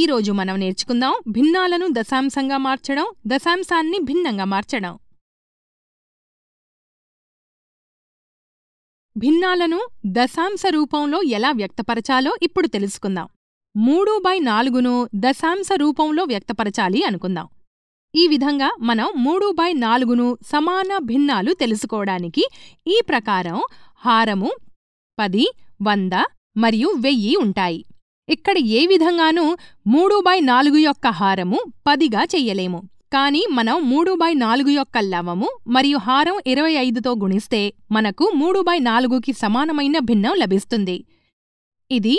ఈ రోజు మనం నేర్చుకుందాం భిన్నాలను దశాంశంగా మార్చడం దశాంశాన్ని భిన్నంగా మార్చడం భిన్నాలను దశాంశ రూపంలో ఎలా వ్యక్తపరచాలో ఇప్పుడు తెలుసుకుందాం మూడు బై నాలుగును దశాంశ రూపంలో వ్యక్తపరచాలి అనుకుందాం ఈ విధంగా మనం మూడు బై నాలుగును సమాన భిన్నాలు తెలుసుకోవడానికి ఈ ప్రకారం హారము పది వంద మరియు వెయ్యి ఉంటాయి ఇక్కడ ఏ విధంగానూ మూడు బై నాలుగు యొక్క హారము పదిగా చెయ్యలేము కానీ మనం మూడు బై నాలుగు యొక్క లవము మరియు హారం ఇరవై ఐదుతో గుణిస్తే మనకు మూడు బై నాలుగుకి సమానమైన భిన్నం లభిస్తుంది ఇది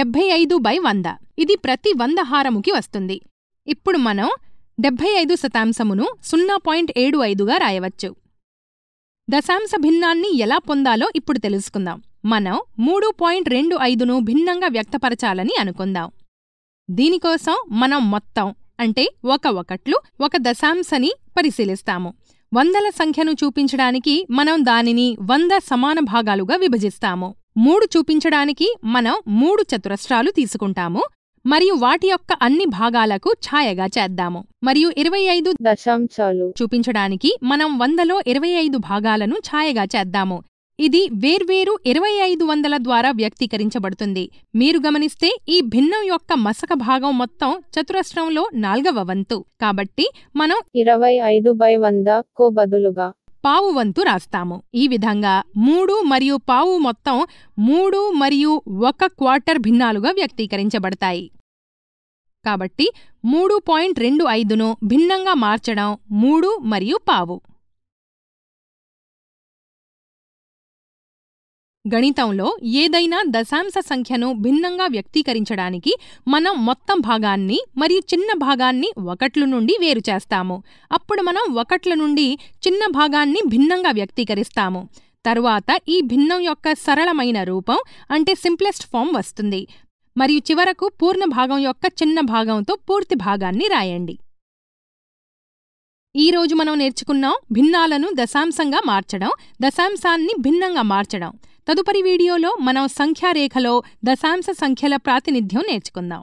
డెబ్బై ఐదు బై వంద ఇది ప్రతి వంద హారముకి వస్తుంది ఇప్పుడు మనం డెబ్బై ఐదు శతాంశమును సున్నా పాయింట్ ఏడు ఐదుగా రాయవచ్చు దశాంశ భిన్నాన్ని ఎలా పొందాలో ఇప్పుడు తెలుసుకుందాం మనం మూడు పాయింట్ రెండు ఐదును భిన్నంగా వ్యక్తపరచాలని అనుకుందాం దీనికోసం మనం మొత్తం అంటే ఒక ఒకట్లు ఒక దశాంశని పరిశీలిస్తాము వందల సంఖ్యను చూపించడానికి మనం దానిని వంద సమాన భాగాలుగా విభజిస్తాము మూడు చూపించడానికి మనం మూడు చతురస్రాలు తీసుకుంటాము మరియు వాటి యొక్క అన్ని భాగాలకు ఛాయగా చేద్దాము మరియు ఇరవై ఐదు దశాంశాలు చూపించడానికి మనం వందలో ఇరవై ఐదు భాగాలను ఛాయగా చేద్దాము ఇది వేర్వేరు ఇరవై ఐదు వందల ద్వారా వ్యక్తీకరించబడుతుంది మీరు గమనిస్తే ఈ భిన్నం యొక్క మసక భాగం మొత్తం చతురస్రంలో నాల్గవ వంతు కాబట్టి మనం ఇరవై ఐదు బై వందకు బదులుగా పావు వంతు రాస్తాము ఈ విధంగా మూడు మరియు పావు మొత్తం మూడు మరియు ఒక క్వార్టర్ భిన్నాలుగా వ్యక్తీకరించబడతాయి కాబట్టి మూడు పాయింట్ రెండు ఐదును భిన్నంగా మార్చడం మూడు మరియు పావు గణితంలో ఏదైనా దశాంశ సంఖ్యను భిన్నంగా వ్యక్తీకరించడానికి మనం మొత్తం భాగాన్ని మరియు చిన్న భాగాన్ని ఒకట్ల నుండి వేరు చేస్తాము అప్పుడు మనం ఒకట్ల నుండి చిన్న భాగాన్ని భిన్నంగా వ్యక్తీకరిస్తాము తరువాత ఈ భిన్నం యొక్క సరళమైన రూపం అంటే సింప్లెస్ట్ ఫామ్ వస్తుంది మరియు చివరకు పూర్ణ భాగం యొక్క చిన్న భాగంతో పూర్తి భాగాన్ని రాయండి ఈ రోజు మనం నేర్చుకున్నాం భిన్నాలను దశాంశంగా మార్చడం దశాంశాన్ని భిన్నంగా మార్చడం తదుపరి వీడియోలో మనం సంఖ్యారేఖలో దశాంశ సంఖ్యల ప్రాతినిధ్యం నేర్చుకుందాం